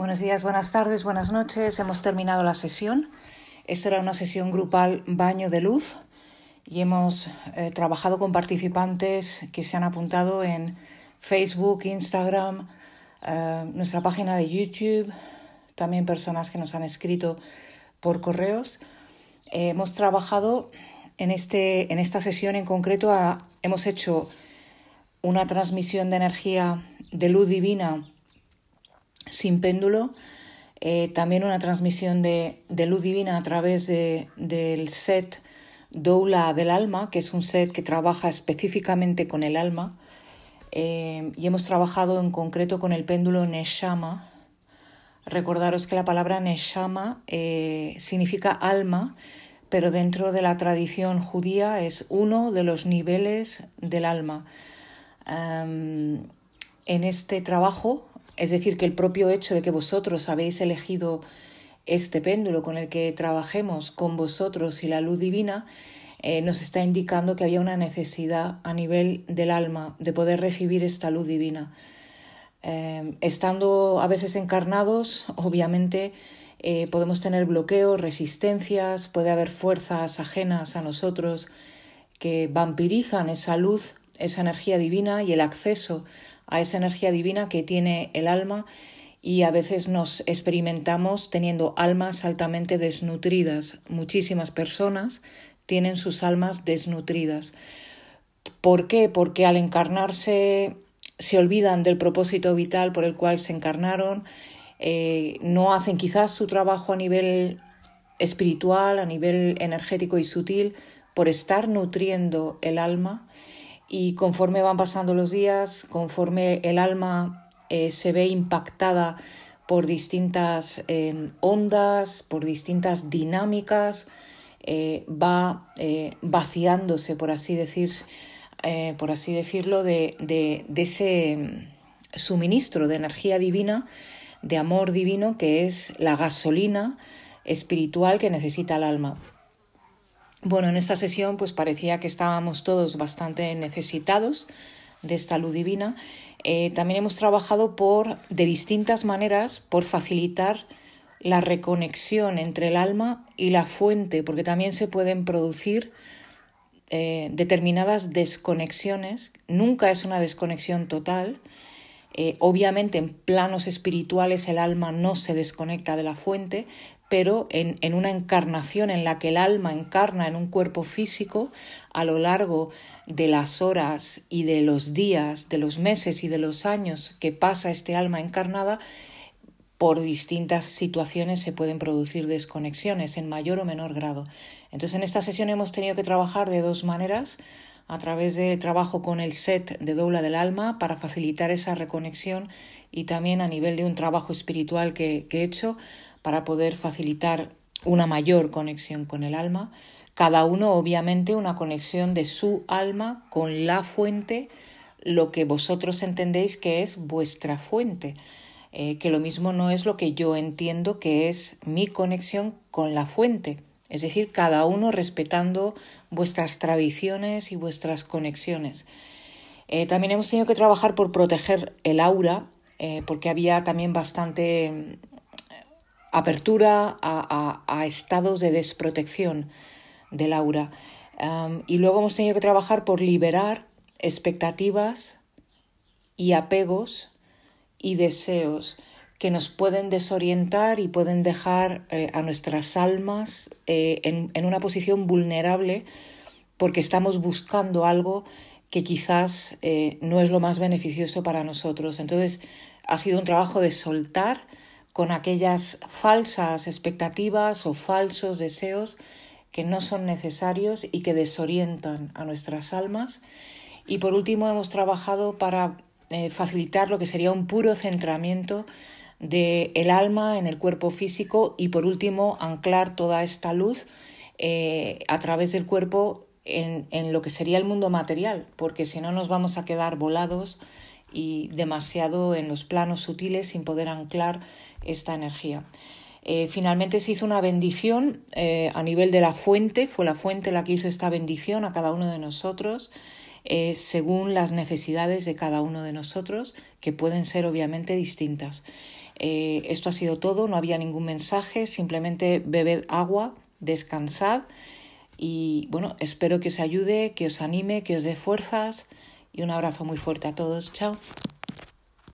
Buenos días, buenas tardes, buenas noches. Hemos terminado la sesión. Esto era una sesión grupal baño de luz y hemos eh, trabajado con participantes que se han apuntado en Facebook, Instagram, eh, nuestra página de YouTube, también personas que nos han escrito por correos. Eh, hemos trabajado en, este, en esta sesión en concreto, hemos hecho una transmisión de energía de luz divina sin péndulo, eh, también una transmisión de, luz divina a través del set Doula del Alma, que es un set que trabaja específicamente con el alma. Eh, y hemos trabajado en concreto con el péndulo Neshama. Recordaros que la palabra Neshama eh, significa alma, pero dentro de la tradición judía es uno de los niveles del alma. Em, en este trabajo es decir, que el propio hecho de que vosotros habéis elegido este péndulo con el que trabajemos con vosotros y la luz divina, eh, nos está indicando que había una necesidad a nivel del alma de poder recibir esta luz divina. Eh, estando a veces encarnados, obviamente eh, podemos tener bloqueos, resistencias, puede haber fuerzas ajenas a nosotros que vampirizan esa luz, esa energía divina y el acceso a esa energía divina que tiene el alma y a veces nos experimentamos teniendo almas altamente desnutridas. Muchísimas personas tienen sus almas desnutridas. ¿Por qué? Porque al encarnarse se olvidan del propósito vital por el cual se encarnaron, eh, no hacen quizás su trabajo a nivel espiritual, a nivel energético y sutil, por estar nutriendo el alma y conforme van pasando los días, conforme el alma eh, se ve impactada por distintas em, ondas, por distintas dinámicas, eh, va eh, vaciándose, por así, decir, por así decirlo, de ese em, suministro de energía divina, de amor divino, que es la gasolina espiritual que necesita el alma. Bueno, en esta sesión pues parecía que estábamos todos bastante necesitados de esta luz divina. Eh, también hemos trabajado por, de distintas maneras, por facilitar la reconexión entre el alma y la fuente, porque también se pueden producir eh, determinadas desconexiones. Nunca es una desconexión total, eh, obviamente en planos espirituales el alma no se desconecta de la fuente, pero en, en, una encarnación en la que el alma encarna en un cuerpo físico, a lo largo de las horas y de los días, de los meses y de los años que pasa este alma encarnada, por distintas situaciones se pueden producir desconexiones en mayor o menor grado. Entonces en esta sesión hemos tenido que trabajar de dos maneras a través del trabajo con el set de dobla del Alma para facilitar esa reconexión y también a nivel de un trabajo espiritual que, he hecho para poder facilitar una mayor conexión con el alma. Cada uno obviamente una conexión de su alma con la fuente, lo que vosotros entendéis que es vuestra fuente. Eh, que lo mismo no es lo que yo entiendo que es mi conexión con la fuente es decir, cada uno respetando vuestras tradiciones y vuestras conexiones. Eh, también hemos tenido que trabajar por proteger el aura, eh, porque había también bastante mm, apertura a, estados de desprotección del aura. y luego hemos tenido que trabajar por liberar expectativas y apegos y deseos que nos pueden desorientar y pueden dejar eh, a nuestras almas eh, en, una posición vulnerable porque estamos buscando algo que quizás eh, no es lo más beneficioso para nosotros. Entonces, ha sido un trabajo de soltar con aquellas falsas expectativas o falsos deseos que no son necesarios y que desorientan a nuestras almas. Y por último, hemos trabajado para facilitar lo que sería un puro centramiento del el alma en el cuerpo físico y por último anclar toda esta luz eh, a través del cuerpo en, lo que sería el mundo material, porque si no nos vamos a quedar volados y demasiado en los planos sutiles sin poder anclar esta energía. Eh, finalmente se hizo una bendición eh, a nivel de la fuente, fue la fuente la que hizo esta bendición a cada uno de nosotros. según las necesidades de cada uno de nosotros, que pueden ser obviamente distintas. Eh, esto ha sido todo, no había ningún mensaje, simplemente bebed agua, descansad y bueno, espero que os ayude, que os anime, que os dé fuerzas y un abrazo muy fuerte a todos. Chao.